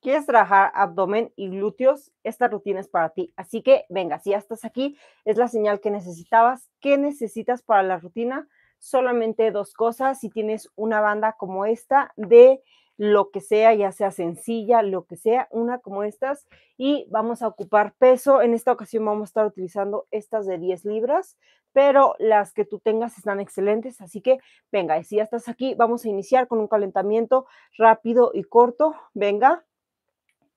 quieres trabajar abdomen y glúteos, esta rutina es para ti. Así que venga, si ya estás aquí, es la señal que necesitabas. ¿Qué necesitas para la rutina? Solamente dos cosas. Si tienes una banda como esta de lo que sea, ya sea sencilla, lo que sea, una como estas, y vamos a ocupar peso. En esta ocasión vamos a estar utilizando estas de 10 libras, pero las que tú tengas están excelentes, así que venga, si ya estás aquí, vamos a iniciar con un calentamiento rápido y corto. Venga,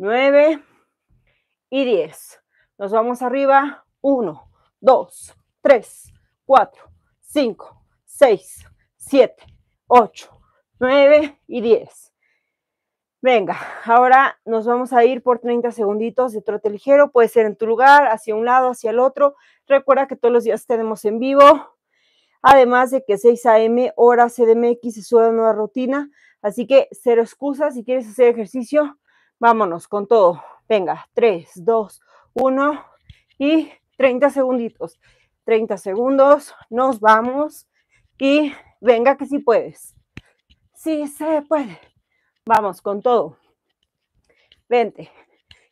9 y 10. Nos vamos arriba. 1, 2, 3, 4, 5, 6, 7, 8, 9 y 10. Venga, ahora nos vamos a ir por 30 segunditos de trote ligero. Puede ser en tu lugar, hacia un lado, hacia el otro. Recuerda que todos los días tenemos en vivo. Además de que 6 a.m. hora CDMX se sube nueva rutina. Así que cero excusas. Si quieres hacer ejercicio, Vámonos con todo. Venga, 3, 2, 1 y 30 segunditos. 30 segundos, nos vamos y venga que si puedes. Sí se puede. Vamos con todo. 20.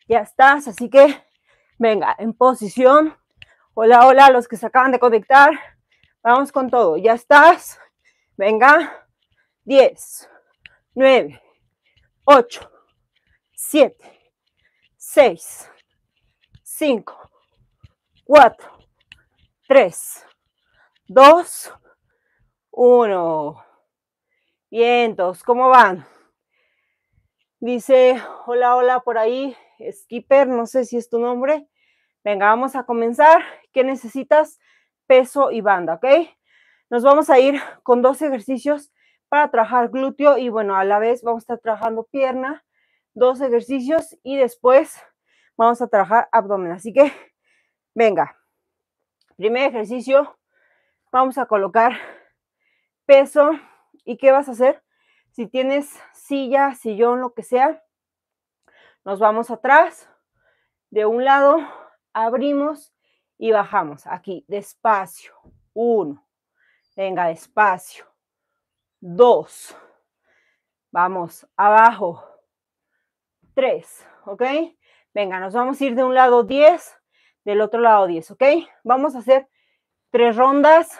Ya estás, así que venga, en posición. Hola, hola a los que se acaban de conectar. Vamos con todo. Ya estás. Venga. 10, 9, 8, 7, 6, 5, 4, 3, 2, 1. Vientos, ¿cómo van? Dice, hola, hola por ahí, Skipper, no sé si es tu nombre. Venga, vamos a comenzar. ¿Qué necesitas? Peso y banda, ¿ok? Nos vamos a ir con dos ejercicios para trabajar glúteo y bueno, a la vez vamos a estar trabajando pierna dos ejercicios y después vamos a trabajar abdomen. Así que, venga, primer ejercicio, vamos a colocar peso. ¿Y qué vas a hacer? Si tienes silla, sillón, lo que sea, nos vamos atrás, de un lado, abrimos y bajamos. Aquí, despacio. Uno. Venga, despacio. Dos. Vamos, abajo tres, ¿ok? Venga, nos vamos a ir de un lado diez, del otro lado diez, ¿ok? Vamos a hacer tres rondas,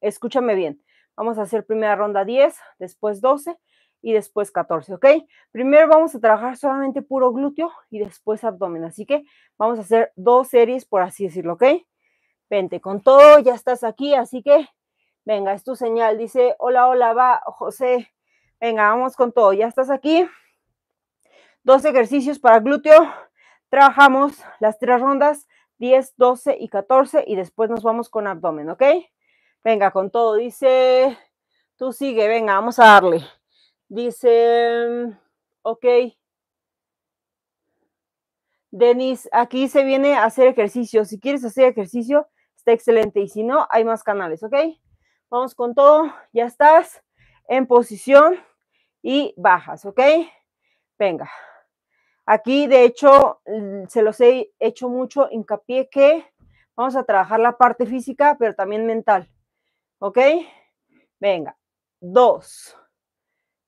escúchame bien. Vamos a hacer primera ronda diez, después doce, y después 14, ¿ok? Primero vamos a trabajar solamente puro glúteo y después abdomen, así que vamos a hacer dos series, por así decirlo, ¿ok? Vente con todo, ya estás aquí, así que venga, es tu señal, dice, hola, hola, va, José, venga, vamos con todo, ya estás aquí dos ejercicios para glúteo. Trabajamos las tres rondas, 10, 12 y 14, y después nos vamos con abdomen, ¿ok? Venga, con todo, dice, tú sigue, venga, vamos a darle. Dice, ok. Denis, aquí se viene a hacer ejercicio. Si quieres hacer ejercicio, está excelente. Y si no, hay más canales, ¿ok? Vamos con todo. Ya estás en posición y bajas, ¿ok? Venga. Aquí, de hecho, se los he hecho mucho hincapié que vamos a trabajar la parte física, pero también mental. ¿Ok? Venga, dos.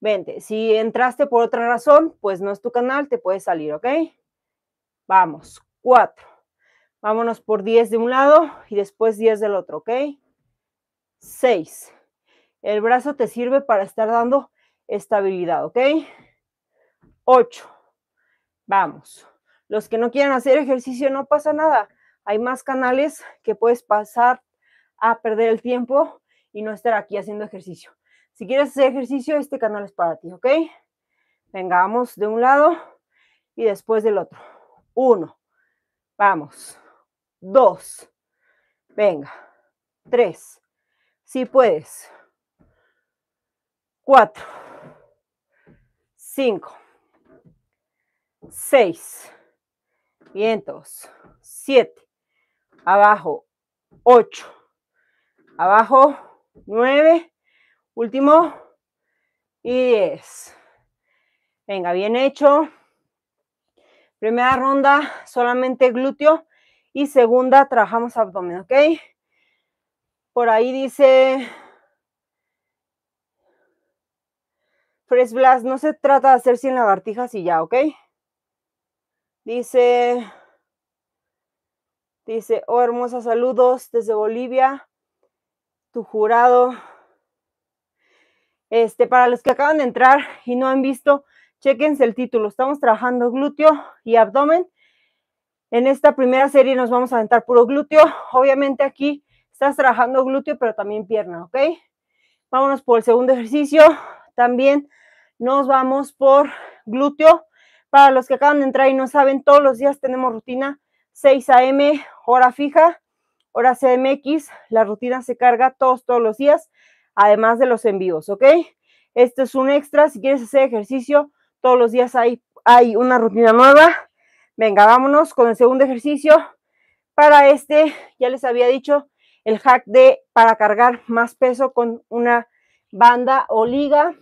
Vente, si entraste por otra razón, pues no es tu canal, te puedes salir, ¿ok? Vamos, cuatro. Vámonos por 10 de un lado y después 10 del otro, ¿ok? Seis. El brazo te sirve para estar dando estabilidad, ¿ok? Ocho. Vamos. Los que no quieran hacer ejercicio, no pasa nada. Hay más canales que puedes pasar a perder el tiempo y no estar aquí haciendo ejercicio. Si quieres hacer ejercicio, este canal es para ti, ¿ok? Vengamos de un lado y después del otro. Uno. Vamos. Dos. Venga. Tres. Si puedes. Cuatro. Cinco. 6, vientos, 7, abajo, 8, abajo, 9, último, y 10. Venga, bien hecho. Primera ronda, solamente glúteo. Y segunda, trabajamos abdomen, ¿ok? Por ahí dice Press Blast, no se trata de hacer 100 lagartijas y ya, ¿ok? Dice, dice, oh hermosa, saludos desde Bolivia, tu jurado. Este, para los que acaban de entrar y no han visto, chequense el título. Estamos trabajando glúteo y abdomen. En esta primera serie nos vamos a aventar puro glúteo. Obviamente aquí estás trabajando glúteo, pero también pierna, ¿ok? Vámonos por el segundo ejercicio. También nos vamos por glúteo para los que acaban de entrar y no saben, todos los días tenemos rutina 6 a.m., hora fija, hora CMX. La rutina se carga todos, todos los días, además de los envíos, ¿ok? Esto es un extra. Si quieres hacer ejercicio, todos los días hay, hay una rutina nueva. Venga, vámonos con el segundo ejercicio. Para este, ya les había dicho, el hack de para cargar más peso con una banda o liga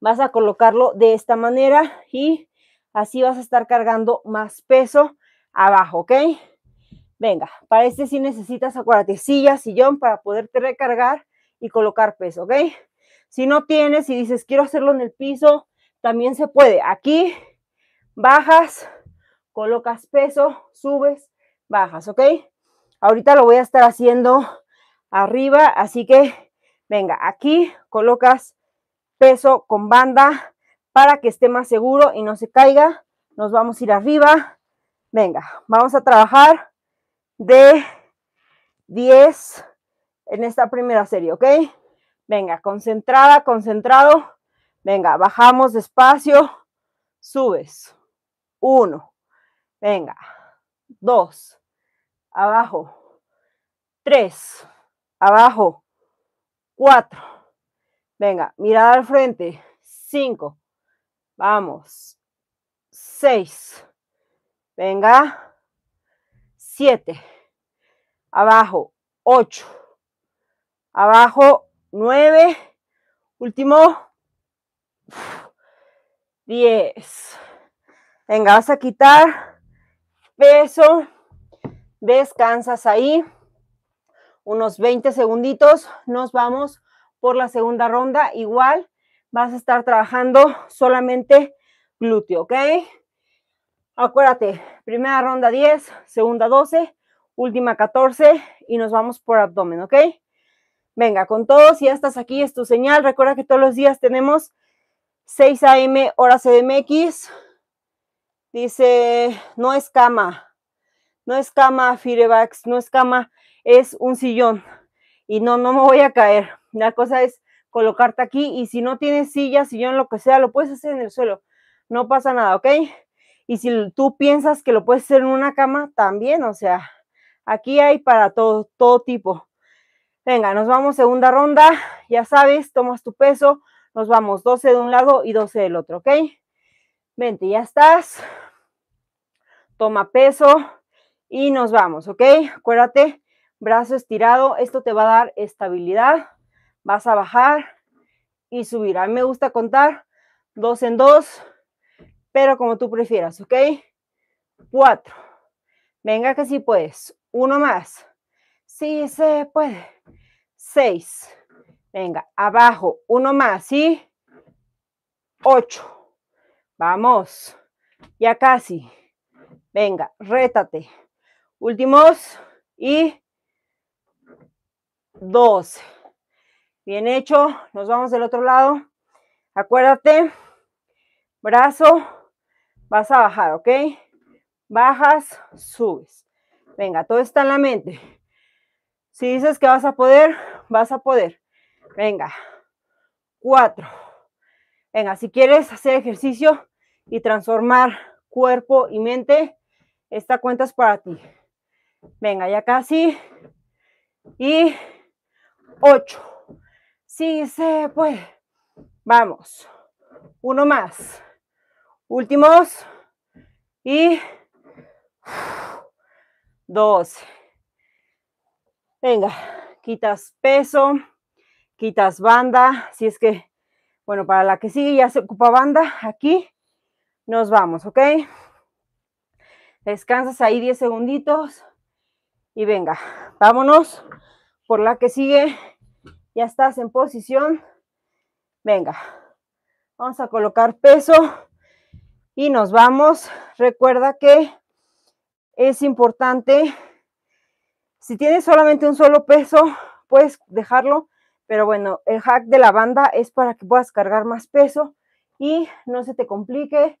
vas a colocarlo de esta manera y así vas a estar cargando más peso abajo, ¿ok? Venga, para este sí necesitas, acuérdate, sillón para poderte recargar y colocar peso, ¿ok? Si no tienes y dices, quiero hacerlo en el piso, también se puede. Aquí bajas, colocas peso, subes, bajas, ¿ok? Ahorita lo voy a estar haciendo arriba, así que venga, aquí colocas peso con banda para que esté más seguro y no se caiga. Nos vamos a ir arriba. Venga, vamos a trabajar de 10 en esta primera serie, ¿ok? Venga, concentrada, concentrado. Venga, bajamos despacio. Subes. Uno. Venga. Dos. Abajo. Tres. Abajo. Cuatro Venga, mirada al frente. Cinco. Vamos. Seis. Venga. Siete. Abajo. Ocho. Abajo. Nueve. Último. Diez. Venga, vas a quitar peso. Descansas ahí. Unos 20 segunditos. Nos vamos por la segunda ronda, igual vas a estar trabajando solamente glúteo, ¿ok? Acuérdate, primera ronda 10, segunda 12, última 14 y nos vamos por abdomen, ¿ok? Venga, con todos, si ya estás aquí es tu señal. Recuerda que todos los días tenemos 6 a.m. hora CDMX. Dice, no es cama, no es cama, Firevax, no es cama, es un sillón. Y no, no me voy a caer. La cosa es colocarte aquí y si no tienes silla, sillón, lo que sea, lo puedes hacer en el suelo. No pasa nada, ¿ok? Y si tú piensas que lo puedes hacer en una cama, también, o sea, aquí hay para todo, todo tipo. Venga, nos vamos segunda ronda, ya sabes, tomas tu peso, nos vamos 12 de un lado y 12 del otro, ¿ok? Vente, ya estás. Toma peso y nos vamos, ¿ok? Acuérdate, brazo estirado, esto te va a dar estabilidad vas a bajar y subir. A mí me gusta contar dos en dos, pero como tú prefieras, ¿ok? Cuatro. Venga que sí puedes. Uno más. Sí, se puede. Seis. Venga, abajo. Uno más. Sí. Ocho. Vamos. Ya casi. Venga, rétate. Últimos. Y dos. Bien hecho. Nos vamos del otro lado. Acuérdate, brazo, vas a bajar, ¿ok? Bajas, subes. Venga, todo está en la mente. Si dices que vas a poder, vas a poder. Venga, cuatro. Venga, si quieres hacer ejercicio y transformar cuerpo y mente, esta cuenta es para ti. Venga, ya casi. Y ocho. Sí se puede. Vamos. Uno más. Últimos. Y dos. Venga, quitas peso, quitas banda. Si es que, bueno, para la que sigue ya se ocupa banda. Aquí nos vamos, ¿ok? Descansas ahí 10 segunditos. Y venga, vámonos por la que sigue ya estás en posición. Venga, vamos a colocar peso y nos vamos. Recuerda que es importante, si tienes solamente un solo peso, puedes dejarlo, pero bueno, el hack de la banda es para que puedas cargar más peso y no se te complique,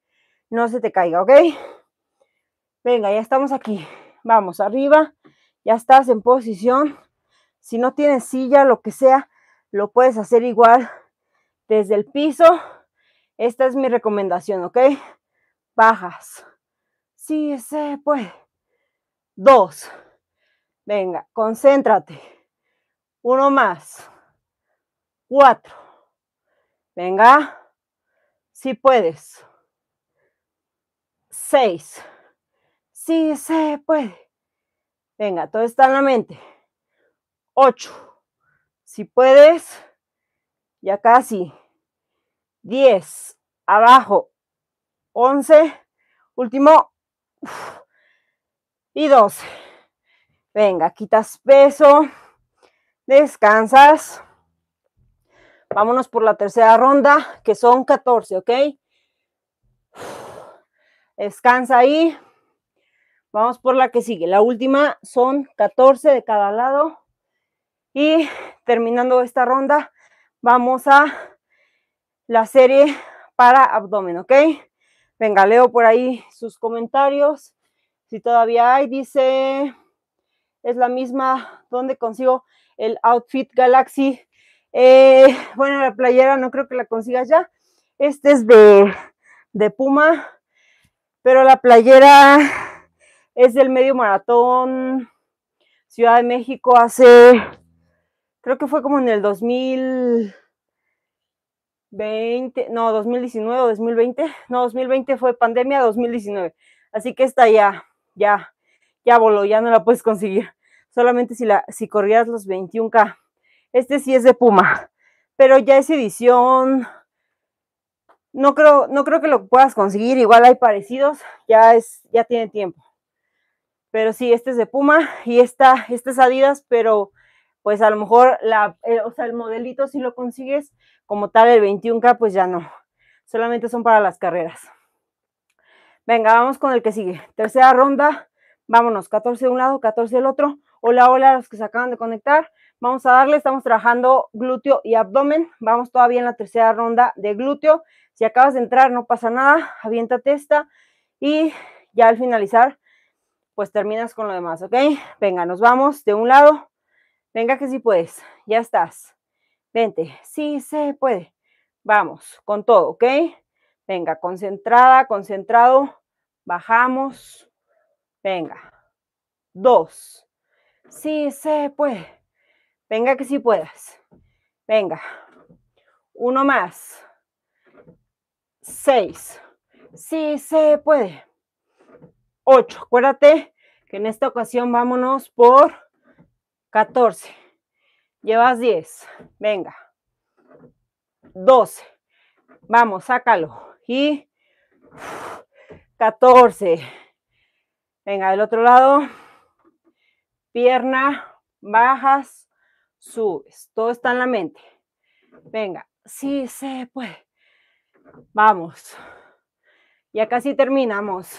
no se te caiga, ¿ok? Venga, ya estamos aquí. Vamos, arriba. Ya estás en posición. Si no tienes silla, lo que sea, lo puedes hacer igual desde el piso. Esta es mi recomendación, ¿ok? Bajas. Sí, se puede. Dos. Venga, concéntrate. Uno más. Cuatro. Venga. Si sí puedes. Seis. Sí se puede. Venga, todo está en la mente. 8. Si puedes, ya casi. 10. Abajo. 11. Último. Y 12. Venga, quitas peso. Descansas. Vámonos por la tercera ronda, que son 14, ¿ok? Descansa ahí. Vamos por la que sigue. La última son 14 de cada lado. Y terminando esta ronda, vamos a la serie para abdomen, ¿ok? Venga, leo por ahí sus comentarios. Si todavía hay, dice, es la misma donde consigo el outfit Galaxy. Eh, bueno, la playera no creo que la consigas ya. Este es de, de Puma, pero la playera es del medio maratón Ciudad de México hace creo que fue como en el 2020, no, 2019 o 2020, no, 2020 fue pandemia, 2019. Así que esta ya, ya, ya voló, ya no la puedes conseguir. Solamente si, la, si corrías los 21K. Este sí es de Puma, pero ya es edición. No creo, no creo que lo puedas conseguir, igual hay parecidos, ya es, ya tiene tiempo. Pero sí, este es de Puma y esta, esta es Adidas, pero pues a lo mejor la, eh, el modelito si lo consigues como tal el 21K, pues ya no. Solamente son para las carreras. Venga, vamos con el que sigue. Tercera ronda. Vámonos, 14 de un lado, 14 del otro. Hola, hola a los que se acaban de conectar. Vamos a darle, estamos trabajando glúteo y abdomen. Vamos todavía en la tercera ronda de glúteo. Si acabas de entrar, no pasa nada. Avienta testa y ya al finalizar, pues terminas con lo demás, ¿ok? Venga, nos vamos de un lado, Venga que sí puedes, ya estás. Vente, sí se puede. Vamos, con todo, ¿ok? Venga, concentrada, concentrado. Bajamos. Venga. Dos. Sí se puede. Venga que sí puedas. Venga. Uno más. Seis. Sí se puede. Ocho. Acuérdate que en esta ocasión vámonos por 14. Llevas 10. Venga. 12. Vamos, sácalo. Y 14. Venga, del otro lado. Pierna, bajas, subes. Todo está en la mente. Venga, sí se puede. Vamos. Ya casi terminamos.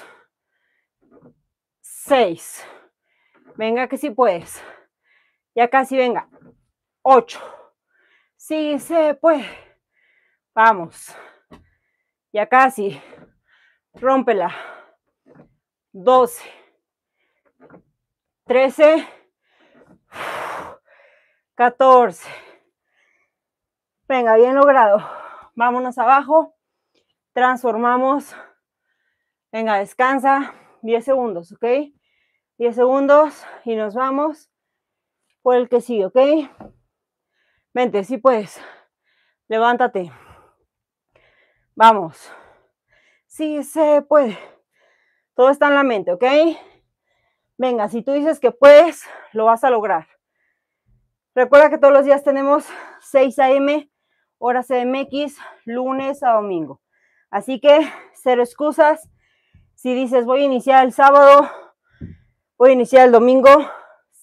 6. Venga que si sí puedes. Ya casi venga. 8. Sí se puede. Vamos. Ya casi. Rómpela. 12. 13. 14. Venga, bien logrado. Vámonos abajo. Transformamos. Venga, descansa. 10 segundos, ¿ok? 10 segundos y nos vamos por el que sí, ¿ok? Vente, sí puedes. Levántate. Vamos. Sí se puede. Todo está en la mente, ¿ok? Venga, si tú dices que puedes, lo vas a lograr. Recuerda que todos los días tenemos 6 a.m., hora CMX, lunes a domingo. Así que cero excusas. Si dices voy a iniciar el sábado, voy a iniciar el domingo,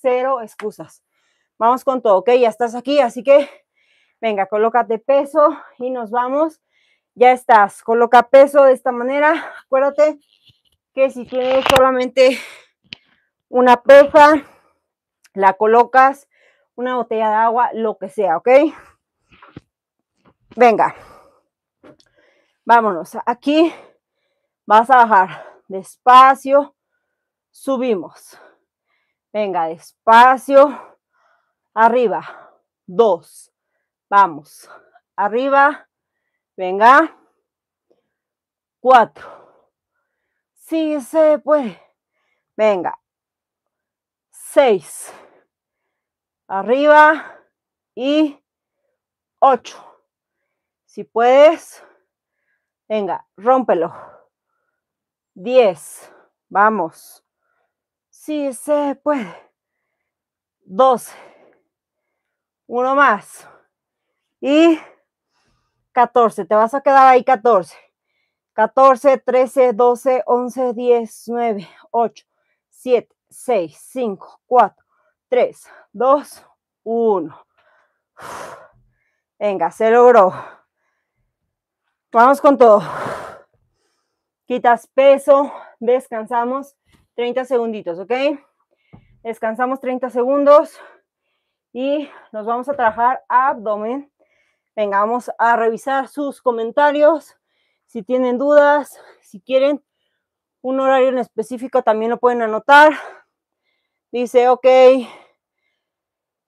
cero excusas. Vamos con todo, ¿ok? Ya estás aquí, así que venga, colócate peso y nos vamos. Ya estás, coloca peso de esta manera. Acuérdate que si tienes solamente una pesa, la colocas, una botella de agua, lo que sea, ¿ok? Venga, vámonos. Aquí vas a bajar despacio, subimos. Venga, despacio, arriba, dos, vamos, arriba, venga, cuatro, sí se puede, venga, seis, arriba y ocho, si puedes, venga, rómpelo, diez, vamos, sí se puede, doce, uno más. Y 14. Te vas a quedar ahí 14. 14, 13, 12, 11, 10, 9, 8, 7, 6, 5, 4, 3, 2, 1. Venga, se logró. Vamos con todo. Quitas peso, descansamos 30 segunditos, ¿ok? Descansamos 30 segundos y nos vamos a trabajar abdomen. Venga, vamos a revisar sus comentarios. Si tienen dudas, si quieren un horario en específico, también lo pueden anotar. Dice, ok,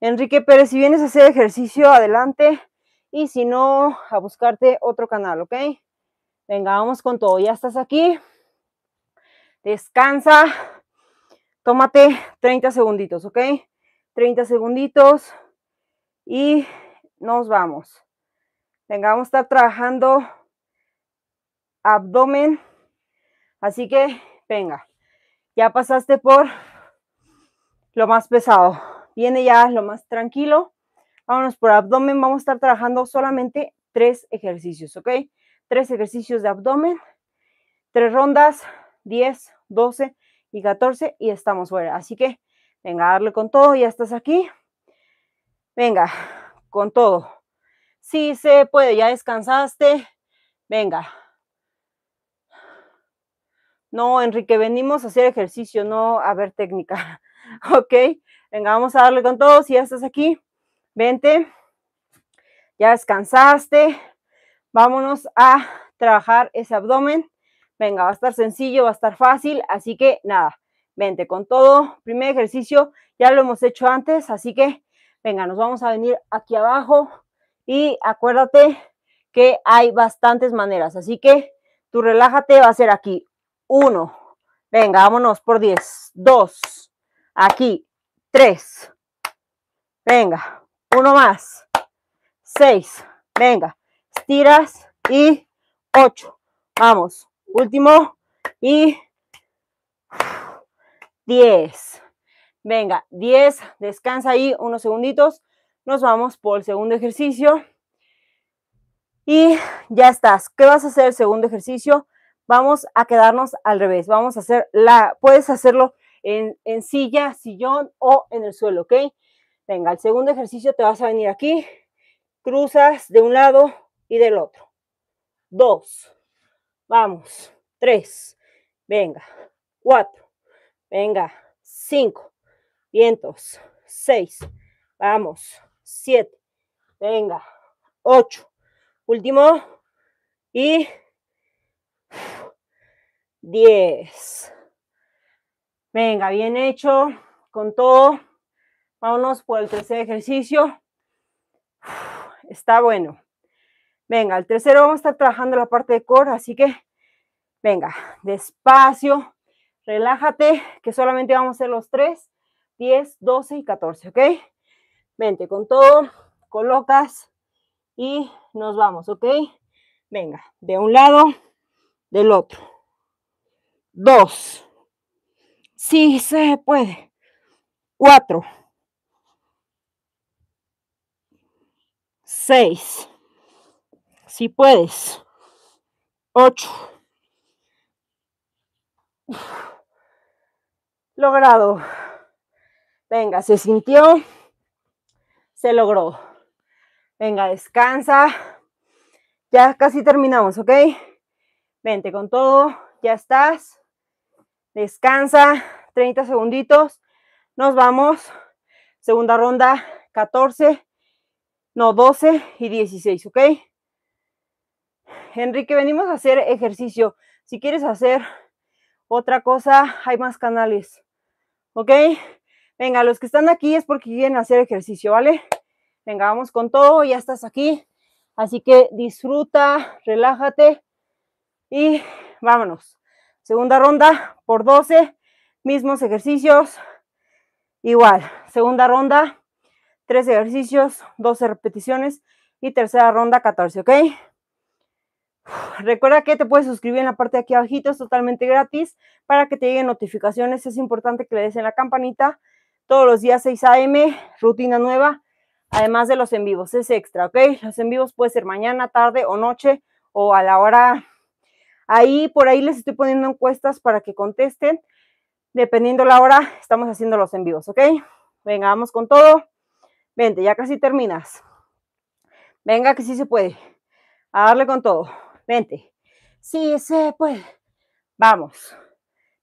Enrique Pérez, si vienes a hacer ejercicio, adelante. Y si no, a buscarte otro canal, ¿ok? Venga, vamos con todo. Ya estás aquí. Descansa. Tómate 30 segunditos, ¿ok? 30 segunditos y nos vamos. Venga, vamos a estar trabajando abdomen. Así que, venga, ya pasaste por lo más pesado. Viene ya lo más tranquilo. Vámonos por abdomen. Vamos a estar trabajando solamente tres ejercicios, ¿ok? Tres ejercicios de abdomen, tres rondas, 10, 12 y 14 y estamos fuera. Así que Venga, darle con todo, ya estás aquí. Venga, con todo. Sí se puede, ya descansaste. Venga. No, Enrique, venimos a hacer ejercicio, no a ver técnica. Ok, venga, vamos a darle con todo. Si ya estás aquí, vente. Ya descansaste. Vámonos a trabajar ese abdomen. Venga, va a estar sencillo, va a estar fácil. Así que nada, Vente con todo. Primer ejercicio, ya lo hemos hecho antes, así que venga, nos vamos a venir aquí abajo y acuérdate que hay bastantes maneras, así que tú relájate, va a ser aquí. Uno, venga, vámonos por diez. Dos, aquí. Tres, venga, uno más. Seis, venga, estiras y ocho. Vamos, último y 10. Venga, 10, descansa ahí unos segunditos. Nos vamos por el segundo ejercicio. Y ya estás. ¿Qué vas a hacer el segundo ejercicio? Vamos a quedarnos al revés. Vamos a hacer la, puedes hacerlo en, en silla, sillón o en el suelo, ¿ok? Venga, el segundo ejercicio te vas a venir aquí, cruzas de un lado y del otro. Dos, vamos, tres, venga, cuatro, Venga, cinco. Vientos. Seis. Vamos. Siete. Venga. Ocho. Último. Y diez. Venga, bien hecho. Con todo. Vámonos por el tercer ejercicio. Está bueno. Venga, el tercero vamos a estar trabajando la parte de core, así que venga, despacio Relájate, que solamente vamos a hacer los tres, diez, 12 y 14, ¿ok? Vente con todo, colocas y nos vamos, ¿ok? Venga, de un lado, del otro. Dos. Sí se puede. Cuatro. Seis. Si puedes. Ocho. Logrado. Venga, se sintió. Se logró. Venga, descansa. Ya casi terminamos, ¿ok? Vente con todo. Ya estás. Descansa. 30 segunditos. Nos vamos. Segunda ronda. 14. No, 12 y 16, ¿ok? Enrique, venimos a hacer ejercicio. Si quieres hacer otra cosa, hay más canales. ¿ok? Venga, los que están aquí es porque quieren hacer ejercicio, ¿vale? Venga, vamos con todo, ya estás aquí. Así que disfruta, relájate y vámonos. Segunda ronda por 12, mismos ejercicios, igual. Segunda ronda, tres ejercicios, 12 repeticiones y tercera ronda, 14, ¿ok? Recuerda que te puedes suscribir en la parte de aquí abajito, es totalmente gratis, para que te lleguen notificaciones. Es importante que le des en la campanita todos los días 6 a.m., rutina nueva, además de los en vivos, es extra, ¿ok? Los en vivos puede ser mañana, tarde o noche o a la hora. Ahí, por ahí les estoy poniendo encuestas para que contesten. Dependiendo la hora, estamos haciendo los en vivos, ¿ok? Venga, vamos con todo. Vente, ya casi terminas. Venga, que sí se puede. A darle con todo. Vente. Sí se puede. Vamos.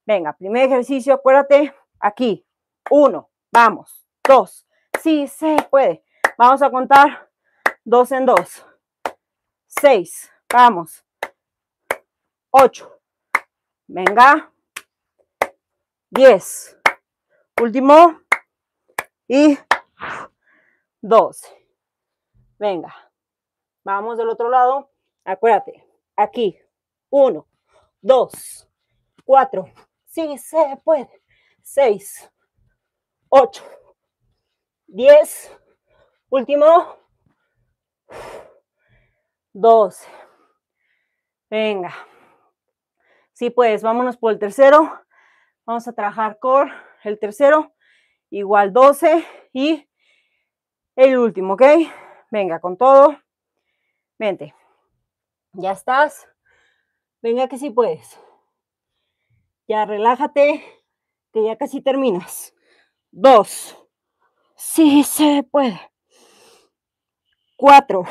Venga, primer ejercicio, acuérdate, aquí. Uno, vamos. Dos, sí se puede. Vamos a contar dos en dos. Seis, vamos. Ocho, venga. Diez, último. Y doce. Venga, vamos del otro lado. Acuérdate, aquí. Uno, dos, cuatro, sí se puede. Seis, ocho, diez, último, doce. Venga. Sí, pues vámonos por el tercero. Vamos a trabajar core, el tercero, igual doce y el último, ¿ok? Venga, con todo. Vente. Ya estás. Venga que sí puedes. Ya relájate, que ya casi terminas. Dos. Sí se puede. Cuatro.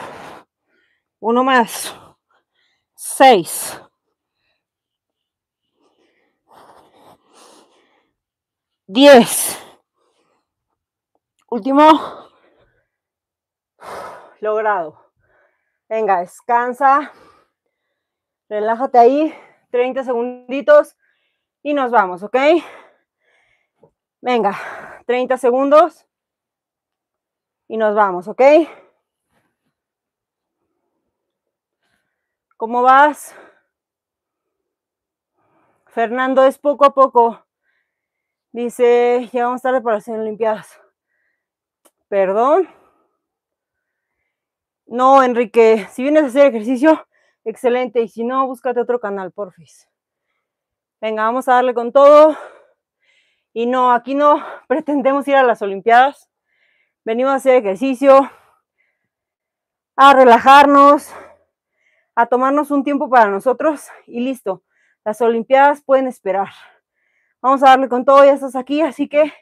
Uno más. Seis. Diez. Último. Logrado. Venga, descansa. Relájate ahí, 30 segunditos y nos vamos, ¿ok? Venga, 30 segundos y nos vamos, ¿ok? ¿Cómo vas? Fernando, es poco a poco. Dice, ya vamos tarde para hacer limpiadas. Perdón. No, Enrique, si vienes a hacer ejercicio, Excelente. Y si no, búscate otro canal, porfis. Venga, vamos a darle con todo. Y no, aquí no pretendemos ir a las Olimpiadas. Venimos a hacer ejercicio, a relajarnos, a tomarnos un tiempo para nosotros y listo. Las Olimpiadas pueden esperar. Vamos a darle con todo, ya estás aquí, así que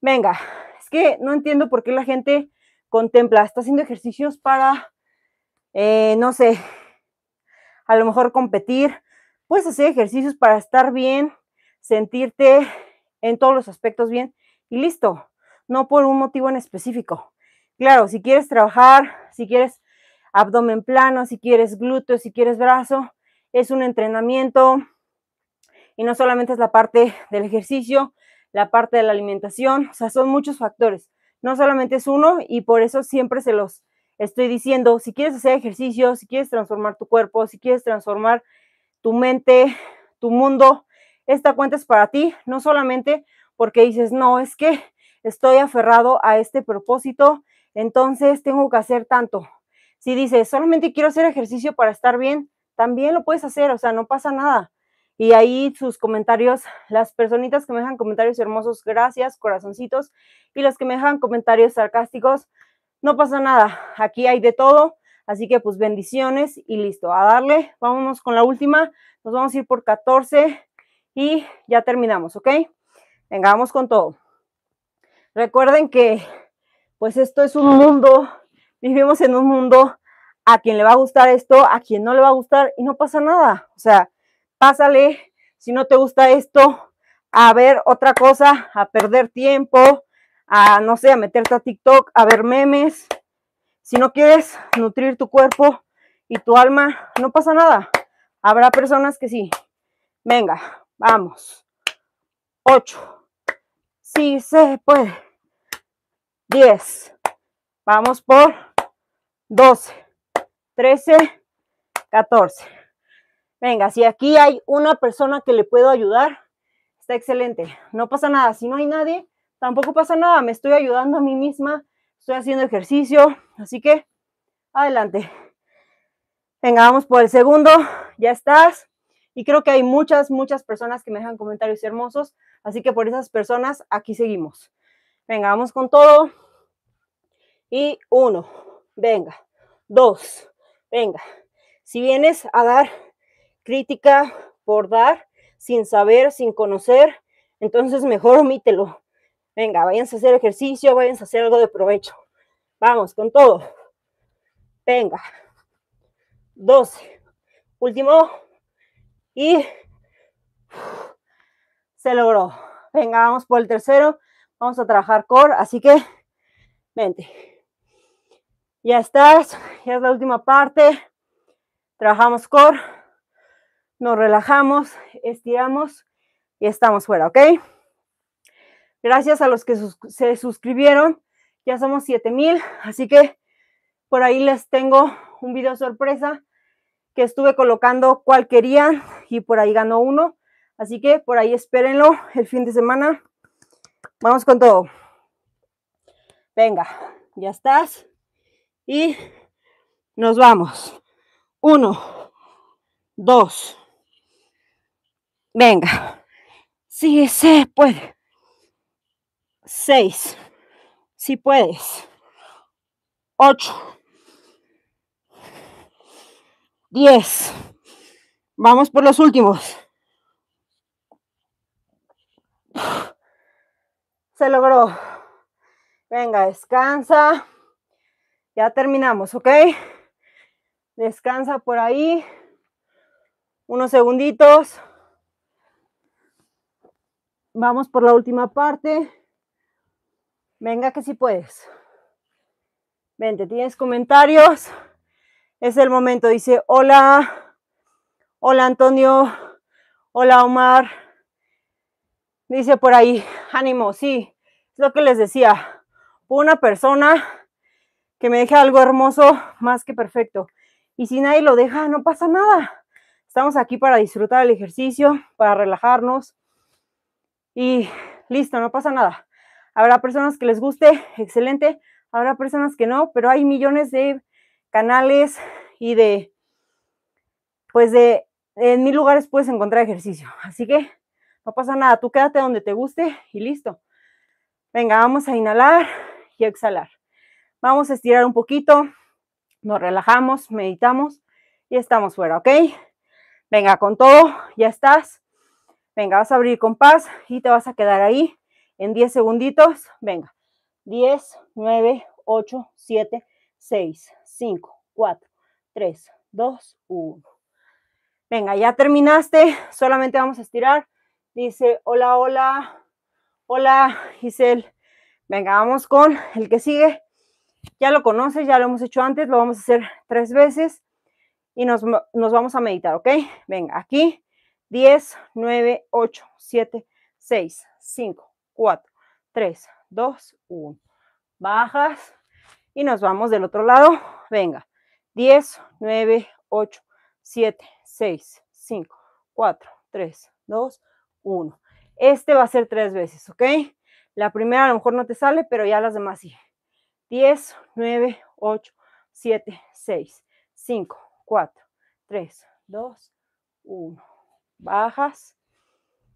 venga. Es que no entiendo por qué la gente contempla, está haciendo ejercicios para, eh, no sé, a lo mejor competir, puedes hacer ejercicios para estar bien, sentirte en todos los aspectos bien y listo, no por un motivo en específico. Claro, si quieres trabajar, si quieres abdomen plano, si quieres glúteo, si quieres brazo, es un entrenamiento y no solamente es la parte del ejercicio, la parte de la alimentación, o sea, son muchos factores, no solamente es uno y por eso siempre se los estoy diciendo, si quieres hacer ejercicio, si quieres transformar tu cuerpo, si quieres transformar tu mente, tu mundo, esta cuenta es para ti, no solamente porque dices, no, es que estoy aferrado a este propósito, entonces tengo que hacer tanto. Si dices, solamente quiero hacer ejercicio para estar bien, también lo puedes hacer, o sea, no pasa nada. Y ahí sus comentarios, las personitas que me dejan comentarios hermosos, gracias, corazoncitos, y las que me dejan comentarios sarcásticos, no pasa nada, aquí hay de todo, así que pues bendiciones y listo, a darle, vámonos con la última, nos vamos a ir por 14 y ya terminamos, ¿ok? Venga, vamos con todo. Recuerden que pues esto es un mundo, vivimos en un mundo a quien le va a gustar esto, a quien no le va a gustar y no pasa nada, o sea, pásale, si no te gusta esto, a ver otra cosa, a perder tiempo, a, no sé, a meterte a TikTok, a ver memes. Si no quieres nutrir tu cuerpo y tu alma, no pasa nada. Habrá personas que sí. Venga, vamos. 8. Sí se puede. 10. Vamos por doce. 13, 14. Venga, si aquí hay una persona que le puedo ayudar, está excelente. No pasa nada. Si no hay nadie, tampoco pasa nada, me estoy ayudando a mí misma, estoy haciendo ejercicio, así que adelante. Venga, vamos por el segundo, ya estás. Y creo que hay muchas, muchas personas que me dejan comentarios hermosos, así que por esas personas aquí seguimos. Venga, vamos con todo. Y uno, venga, dos, venga. Si vienes a dar crítica por dar, sin saber, sin conocer, entonces mejor omítelo Venga, váyanse a hacer ejercicio, váyanse a hacer algo de provecho. Vamos, con todo. Venga. 12. Último. Y se logró. Venga, vamos por el tercero. Vamos a trabajar core, así que 20. Ya estás, ya es la última parte. Trabajamos core, nos relajamos, estiramos y estamos fuera, ¿ok? Gracias a los que se suscribieron, ya somos 7000, así que por ahí les tengo un video sorpresa que estuve colocando cual querían y por ahí ganó uno. Así que por ahí espérenlo el fin de semana. Vamos con todo. Venga, ya estás. Y nos vamos. Uno, dos. Venga. Sí, se puede. 6. Si puedes. 8. 10. Vamos por los últimos. Se logró. Venga, descansa. Ya terminamos, ¿ok? Descansa por ahí. Unos segunditos. Vamos por la última parte. Venga que si puedes. Vente, tienes comentarios. Es el momento. Dice, hola, hola Antonio, hola Omar. Dice por ahí, ánimo, sí, es lo que les decía. Una persona que me deje algo hermoso más que perfecto. Y si nadie lo deja, no pasa nada. Estamos aquí para disfrutar el ejercicio, para relajarnos. Y listo, no pasa nada. Habrá personas que les guste, excelente. Habrá personas que no, pero hay millones de canales y de, pues de, en mil lugares puedes encontrar ejercicio. Así que no pasa nada, tú quédate donde te guste y listo. Venga, vamos a inhalar y exhalar. Vamos a estirar un poquito, nos relajamos, meditamos y estamos fuera, ¿ok? Venga, con todo, ya estás. Venga, vas a abrir con paz y te vas a quedar ahí en 10 segunditos, venga. 10, 9, 8, 7, 6, 5, 4, 3, 2, 1. Venga, ya terminaste. Solamente vamos a estirar. Dice, hola, hola. Hola, Giselle. Venga, vamos con el que sigue. Ya lo conoces, ya lo hemos hecho antes. Lo vamos a hacer tres veces. Y nos, nos vamos a meditar, ¿ok? Venga, aquí. 10, 9, 8, 7, 6, 5, 4, 3, 2, 1. Bajas y nos vamos del otro lado. Venga, 10, 9, 8, 7, 6, 5, 4, 3, 2, 1. Este va a ser tres veces, ¿ok? La primera a lo mejor no te sale, pero ya las demás sí. 10, 9, 8, 7, 6, 5, 4, 3, 2, 1. Bajas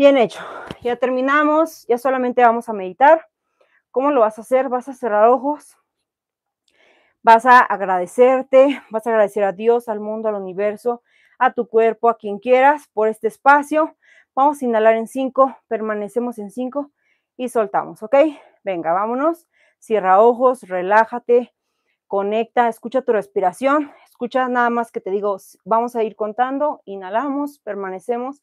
Bien hecho, ya terminamos, ya solamente vamos a meditar. ¿Cómo lo vas a hacer? Vas a cerrar ojos, vas a agradecerte, vas a agradecer a Dios, al mundo, al universo, a tu cuerpo, a quien quieras por este espacio. Vamos a inhalar en cinco, permanecemos en cinco y soltamos, ¿ok? Venga, vámonos. Cierra ojos, relájate, conecta, escucha tu respiración, escucha nada más que te digo, vamos a ir contando, inhalamos, permanecemos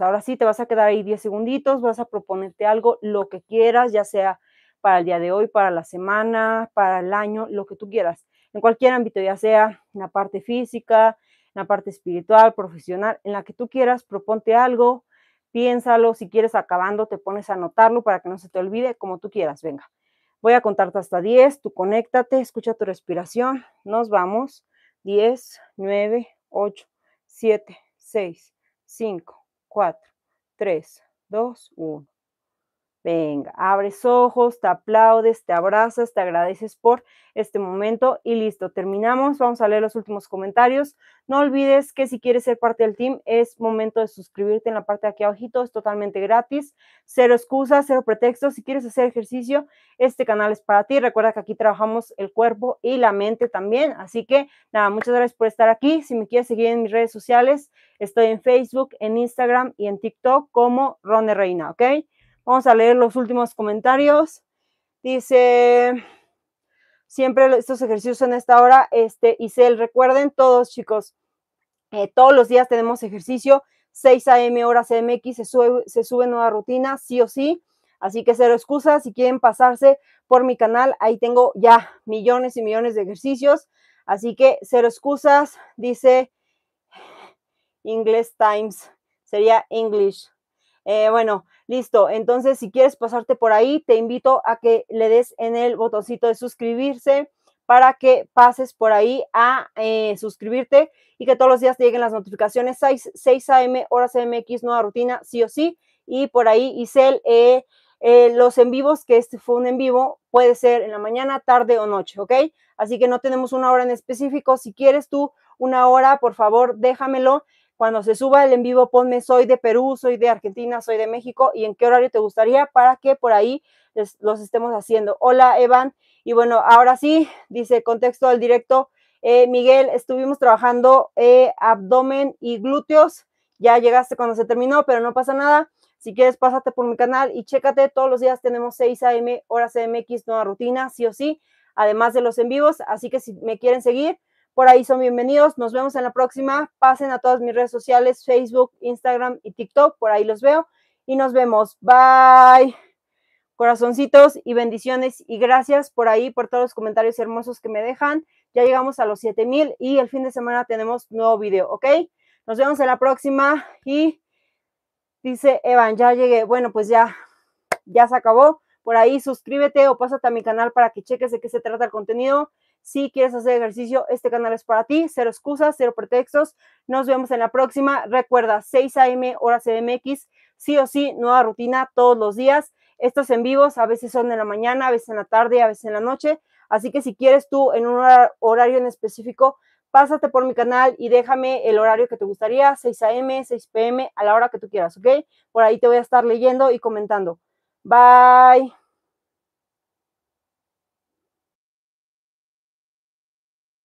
ahora sí te vas a quedar ahí 10 segunditos, vas a proponerte algo, lo que quieras, ya sea para el día de hoy, para la semana, para el año, lo que tú quieras, en cualquier ámbito, ya sea en la parte física, en la parte espiritual, profesional, en la que tú quieras, proponte algo, piénsalo, si quieres acabando, te pones a anotarlo para que no se te olvide, como tú quieras, venga. Voy a contarte hasta 10, tú conéctate, escucha tu respiración, nos vamos. 10, 9, 8, 7, 6, 5. 4, 3, 2, 1. Venga, abres ojos, te aplaudes, te abrazas, te agradeces por este momento y listo, terminamos. Vamos a leer los últimos comentarios. No olvides que si quieres ser parte del team es momento de suscribirte en la parte de aquí abajito, es totalmente gratis, cero excusas, cero pretextos. Si quieres hacer ejercicio, este canal es para ti. Recuerda que aquí trabajamos el cuerpo y la mente también. Así que nada, muchas gracias por estar aquí. Si me quieres seguir en mis redes sociales, estoy en Facebook, en Instagram y en TikTok como Ronnie Reina, ¿ok? Vamos a leer los últimos comentarios. Dice, siempre estos ejercicios en esta hora, este, Isel, recuerden todos chicos, eh, todos los días tenemos ejercicio, 6 a.m. hora CMX, se sube, se sube nueva rutina, sí o sí. Así que cero excusas, si quieren pasarse por mi canal, ahí tengo ya millones y millones de ejercicios. Así que cero excusas, dice English Times, sería English eh, bueno, listo. Entonces, si quieres pasarte por ahí, te invito a que le des en el botoncito de suscribirse para que pases por ahí a eh, suscribirte y que todos los días te lleguen las notificaciones 6, a.m. horas MX, nueva rutina, sí o sí. Y por ahí, Isel, eh, eh, los en vivos, que este fue un en vivo, puede ser en la mañana, tarde o noche, ¿ok? Así que no tenemos una hora en específico. Si quieres tú una hora, por favor, déjamelo. Cuando se suba el en vivo, ponme soy de Perú, soy de Argentina, soy de México y en qué horario te gustaría para que por ahí los estemos haciendo. Hola, Evan. Y bueno, ahora sí, dice contexto del directo. Eh, Miguel, estuvimos trabajando eh, abdomen y glúteos. Ya llegaste cuando se terminó, pero no pasa nada. Si quieres, pásate por mi canal y chécate. Todos los días tenemos 6 a.m. horas CMX, e nueva rutina, sí o sí, además de los en vivos. Así que si me quieren seguir, por ahí son bienvenidos. Nos vemos en la próxima. Pasen a todas mis redes sociales, Facebook, Instagram y TikTok. Por ahí los veo. Y nos vemos. Bye. Corazoncitos y bendiciones y gracias por ahí, por todos los comentarios hermosos que me dejan. Ya llegamos a los 7000 y el fin de semana tenemos nuevo video, ¿ok? Nos vemos en la próxima y dice Evan, ya llegué. Bueno, pues ya, ya se acabó. Por ahí suscríbete o pásate a mi canal para que cheques de qué se trata el contenido. Si quieres hacer ejercicio, este canal es para ti. Cero excusas, cero pretextos. Nos vemos en la próxima. Recuerda, 6 a.m. hora CDMX. Sí o sí, nueva rutina todos los días. Estos en vivos a veces son en la mañana, a veces en la tarde, a veces en la noche. Así que si quieres tú en un horario en específico, pásate por mi canal y déjame el horario que te gustaría, 6 a.m., 6 p.m., a la hora que tú quieras, ¿ok? Por ahí te voy a estar leyendo y comentando. Bye.